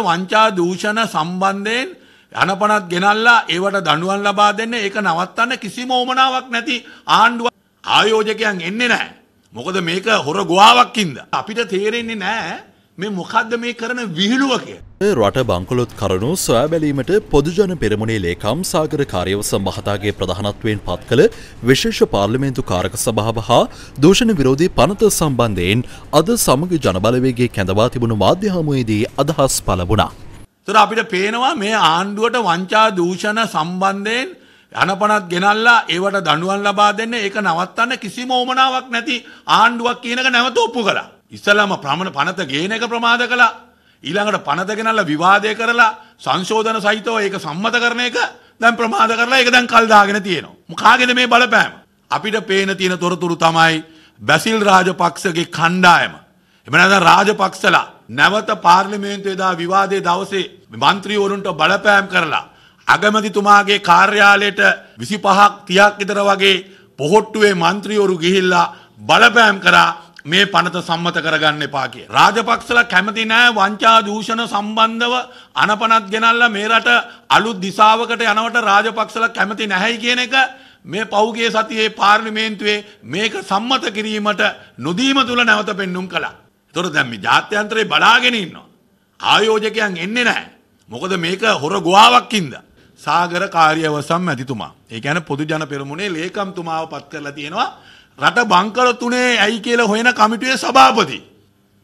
වංචා දූෂණ සම්බන්ධයෙන් යනපනත් ගෙනල්ලා ඒවට දඩුවන් ලබා දෙන්න ඒක නවත්තන්න කිසිම ඕමනාවක් නැති ආණ්ඩුව ආයෝජකයන් එන්නේ නෑ. මොකද මේක හොර ගොවාවක්කින්ද. අපිට තේරෙන්නේ නෑ මේ මොකක්ද මේ කරන විහිළුවකය. රට බංකොලොත් කරනු සොයාබැලීමට පොදුජන පෙරමුණේ ලේකම් සාගර කාරයවස මහතාගේ ප්‍රධානත්වයෙන් පත් කළ විශේෂ පාර්ලිමේන්තු කාරක සභාව හා දූෂණ විරෝධී පනත සම්බන්ධයෙන් අද සමග ජනබලවේගේ කැඳවා තිබුණු මාධ්‍යහමුවේදී අදහස් පලබුණා. තර අපිට පේනවා මේ ආණ්ඩුවට වංචා දූෂණ සම්බන්ධයෙන් යනපනත් ගෙනල්ලා ඒවට දඩුවන් ලබා දෙන්න ඒක නවත්තන්න කිසි මෝමනාවක් නැති ආණ්ඩුවක් කියනක නැවත ඔප්පු කලා. ඉස්සලාම ප්‍රමණ පනත ගේන එක ප්‍රමාද කළා. ඊළඟට පනත ගෙනල්ලා විවාදය කරලා සංශෝධන සහිතව ඒක සම්මත කරන එක දැන් ප්‍රමාද කරලා ඒක දැන් කල් දාගෙන තියෙනවා. මොකාගෙන මේ බලපෑම? අපිට පේන තියෙන තොරතුරු තමයි බැසිල් රාජපක්ෂගේ කණ්ඩායම. එම නැත්නම් රාජපක්ෂලා නැවත පාර්ලිමේන්තුවේ දා විවාදයේ දවසේ മന്ത്രിවරුන්ට බලපෑම් කරලා අගමැතිතුමාගේ කාර්යාලයට 25ක් 30ක් විතර වගේ පොහොට්ටුවේ മന്ത്രിවරු ගිහිල්ලා බලපෑම් කරා මේ පනත සම්මත කරගන්න එපා කිය. රාජපක්ෂල කැමති නෑ වංචා දූෂණ සම්බන්ධව අනපනත් ගෙනල්ලා මේ රට අලුත් දිසාවකට යනවට රාජපක්ෂල කැමති නැහැයි කියන එක මේ පෞගේ සතියේ පාර්ලිමේන්තුවේ මේක සම්මත කිරීමට නොදීම තුල නැවත පෙන්눔 කළා. ඒතොර දැන් මේ ජාත්‍යන්තරේ බලාගෙන ඉන්නවා. ආයෝජකයන් එන්නේ නැහැ. මොකද මේක හොර ගුවාවක් ඉඳලා. සාගර කාර්යවසම් ඇතිතුමා. ඒ කියන්නේ පොදු ජන පෙරමුණේ ලේකම්තුමාව පත් කරලා තියෙනවා. රට බංකර තුනේ ඇයි කියලා හොයන කමිටුවේ සභාපති.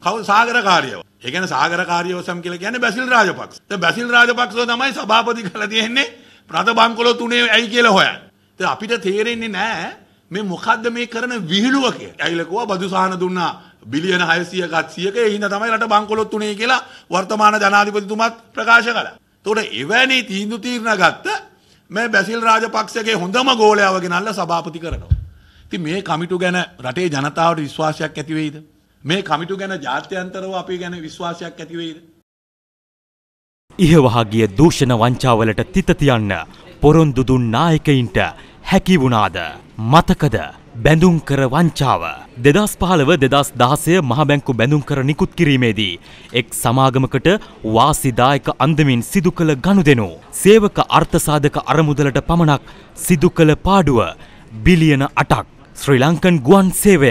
කවුද සාගරකාරියව? ඒ කියන්නේ සාගරකාරියව සම් කියලා කියන්නේ බැසිල් රාජපක්ෂ. ඒ බැසිල් රාජපක්ෂව තමයි සභාපති කරලා තියෙන්නේ රට බංකොල තුනේ ඇයි කියලා හොයන්. ඉතින් අපිට තේරෙන්නේ නැහැ මේ මොකද්ද මේ කරන විහිළුව කියලා. ඇයිල කිව්වා බදුසහන දුන්නා බිලියන 600ක 100ක ඒ හින්දා තමයි රට බංකොලොත් උනේ කියලා වර්තමාන ජනාධිපතිතුමත් ප්‍රකාශ කළා. එතකොට එවැනි තීන්දුව තීරණ ගත්ත මේ බැසිල් රාජපක්ෂගේ හොඳම ගෝලයාව ගෙනල්ලා සභාපති කරනවා. ඉතින් මේ කමිටු ගැන රටේ ජනතාවට විශ්වාසයක් ඇති වෙයිද? මේ කමිටු ගැන ජාත්‍යන්තරව අපි ගැන විශ්වාසයක් ඇති වෙයිද? ඉහවහා ගිය දූෂණ වංචාවලට තිත තියන්න පොරොන්දු දුන් නායකයින්ට හැකි වුණාද? මතකද? බැඳුම් කර වංචාව 2015 2016 මහ බැංකු බැඳුම් කර නිකුත් කිරීමේදී එක් සමාගමකට වාසිදායක අන්දමින් සිදු කළ ගනුදෙනු සේවක අර්ථසාධක අරමුදලට පමණක් සිදු කළ පාඩුව බිලියන 8ක් ශ්‍රී ලංකන් ගුවන් සේවය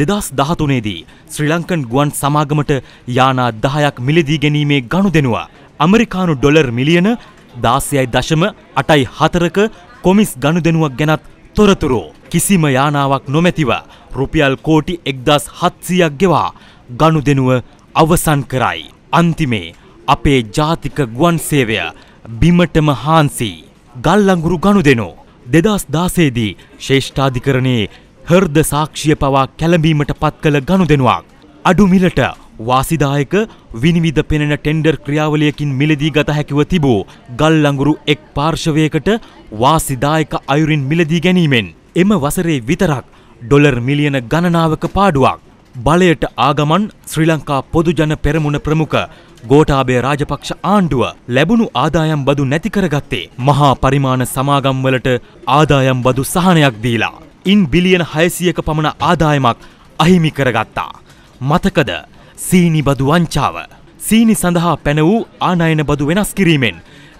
දෙදස් දහතුනේදී ශ්‍රී ලංකන් ගුවන් සමාගමට යානා දහයක් මිලදී ගැනීමේ ගණු දෙනවා. අමරිකානු ඩොලර් මිලියන දාසයයි දශම අටයි හතරක කොමිස් ගණු දෙනුවක් ගැනත් තොරතුරෝ. කිසිම යානාවක් නොමැතිව රුපියල් කෝටි එක්දස් හත්සියක් ගෙවා ගණු දෙනුව අවසන් කරයි. අන්තිමේ අපේ ජාතික ගුවන් සේවය බිමටම හාන්සි. ගල්ලංගුරු ගණු දෙනෝ. දෙදස් දාසේදී ශේෂ්ඨාධිකරණයේ හර්ද සාක්ෂිය පවා කැළඹීමට පත් කළ ගනුදෙනුවක්. අඩු මිලට වාසිදායක විනිවිධ පෙනෙන ටෙන්ඩර් ක්‍රියාවලියකින් මිලදී ගත හැකිව තිබූ ගල් අඟුරු එක් පාර්ශවයකට වාසිදායක අයුරින් මිලදී ගැනීමෙන් එම වසරේ විතරක් ඩොලර් මිලියන ගණනාවක පාඩුවක් බලයට ආගමන් ශ්‍රී ලංකා පොදුජන පෙරමුණ ප්‍රමුඛ ගෝඨාභය රාජපක්ෂ ආණ්ඩුව ලැබුණු ආදායම් බදු නැති කරගත්තේ මහා පරිමාණ සමාගම්වලට ආදායම් බදු සහනයක් දීලා ඉන් බිලියන හයසියක පමණ ආදායමක් අහිමි කරගත්තා. මතකද සීනිබදු වංචාව. සීනි සඳහා පැන වූ ආනයන බදු වෙනස් කිරීමෙන්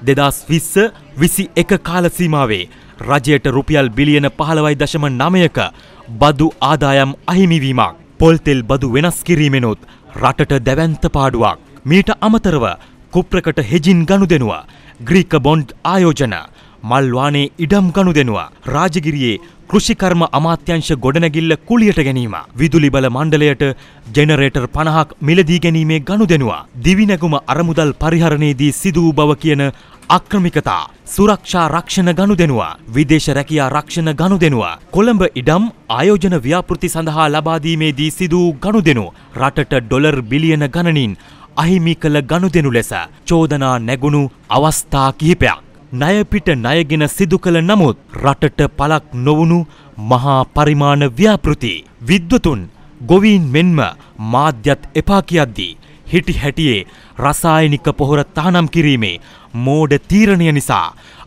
දෙදස් විස්ස විසි එක කාලසීමාවේ රජයට රුපියල් බිලියන පහළවයි දශම නමයක බදු ආදායම් අහිමිවීමක්. පොල්තෙල් බදු වෙනස් කිරීමෙනුත් රටට දැවන්ත පාඩුවක්. මීට අමතරව කුප්‍රකට හෙජින් ගනුදෙනුව ග්‍රීක බොන්ඩ් ආයෝජන මල්වානේ ඉඩම් ගණු දෙනවා. රාජගිරියේ කෘෂිකර්ම අමාත්‍යංශ ගොඩනැගිල්ල කුලියට ගැනීම. විදුලි බල මණ්ඩලයට ජෙනරේටර් පණහක් මිලදී ගැනීමේ ගණු දෙනවා. දිවිනැගුම අරමුදල් පරිහරණයේදී සිදූ බව කියන අක්‍රමිකතා. සුරක්ෂා රක්ෂණ ගණු දෙනවා. විදේශ රැකියා රක්ෂණ ගණු දෙනවා. කොළඹ ඉඩම් ආයෝජන ව්‍යාපෘති සඳහා ලබාදීමේදී සිදූ ගණු දෙනු. රටට ඩොලර් බිලියන ගණනින් අහිමි කළ ගණුදෙනු ලෙස චෝදනා නැගුණු අවස්ථා කිහිපයක්. ණයපිට ණයගෙන සිදු කළ නමුත් රටට පලක් නොවුණු මහා පරිමාණ ව්‍යාපෘති විද්වතුන් ගොවීන් මෙන්ම මාධ්‍යත් එපා කියද්දී හිටි හැටියේ රසායනික පොහොර තහනම් කිරීමේ මෝඩ තීරණය නිසා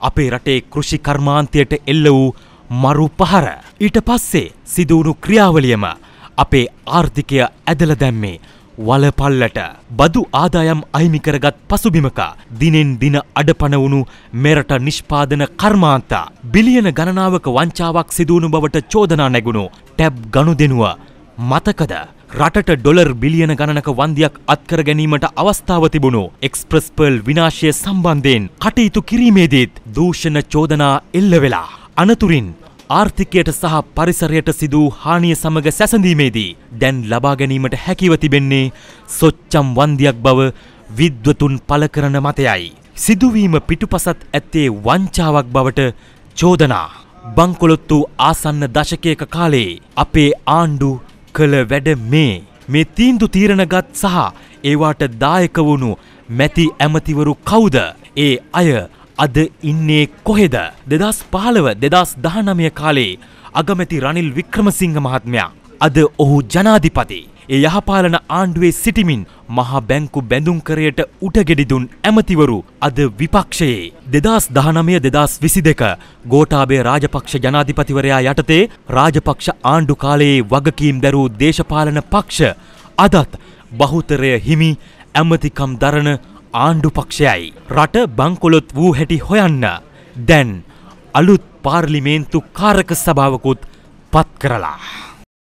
අපේ රටේ කෘෂි කර්මාන්තයට එල්ල වූ මරු පහර ඊට පස්සේ සිදුවුණු ක්‍රියාවලියම අපේ ආර්ථිකය ඇදලා දැම්මේ වලපල්ලට බදු ආදායම් අහිමි කරගත් පසුබිමක දිනෙන් දින අඩපණ වුණු මෙරට නිෂ්පාදන කර්මාන්ත බිලියන ගණනාවක වංචාවක් සිදුවුණු බවට චෝදනා නැගුණු ටැබ් ගනුදෙනුව මතකද රටට ඩොලර් බිලියන ගණනක වන්දියක් අත්කර ගැනීමට අවස්ථාව තිබුණු එක්ස්ප්‍රස් පර්ල් විනාශය සම්බන්ධයෙන් කටයුතු කිරීමේදීත් දූෂණ චෝදනා එල්ල වෙලා අනතුරින් ආර්ථිකයට සහ පරිසරයට සිදූ හානිය සමග සැසඳීමේදී දැන් ලබා ගැනීමට හැකිව තිබෙන්නේ සොච්චම් වන්දියක් බව විද්වතුන් පළ කරන මතයයි. සිදුවීම පිටුපසත් ඇත්තේ වංචාවක් බවට චෝදනා. බංකොලොත්තු ආසන්න දශකයක කාලේ අපේ ආණ්ඩු කළ වැඩ මේ. මේ තීන්දු තීරණගත් සහ ඒවාට දායක වුණු මැති ඇමතිවරු කවුද ඒ අය අද ඉන්නේ කොහෙද දෙදස් පහළව දෙදස් දහනමය කාලේ අගමැති රනිල් වික්‍රමසිංහ මහත්මයා අද ඔහු ජනාධිපති ඒ යහපාලන ආණ්ඩුවේ සිටිමින් මහා බැංකු බැඳුම්කරයට උටගෙඩිදුන් ඇමතිවරු අද විපක්ෂයේ දෙදස් දහනමය දෙදස් විසි දෙක ගෝටාබේ රාජපක්ෂ ජනාධිපතිවරයා යටතේ රාජපක්ෂ ආණ්ඩු කාලයේ වගකීම් දැරූ දේශපාලන පක්ෂ අදත් බහුතරය හිමි ඇමතිකම් දරණ ආණ්ඩුපක්ෂයයි. රට බංකොලොත් වූ හැටි හොයන්න දැන් අලුත් පාර්ලිමේන්තු කාරක සභාවකුත් පත් කරලා.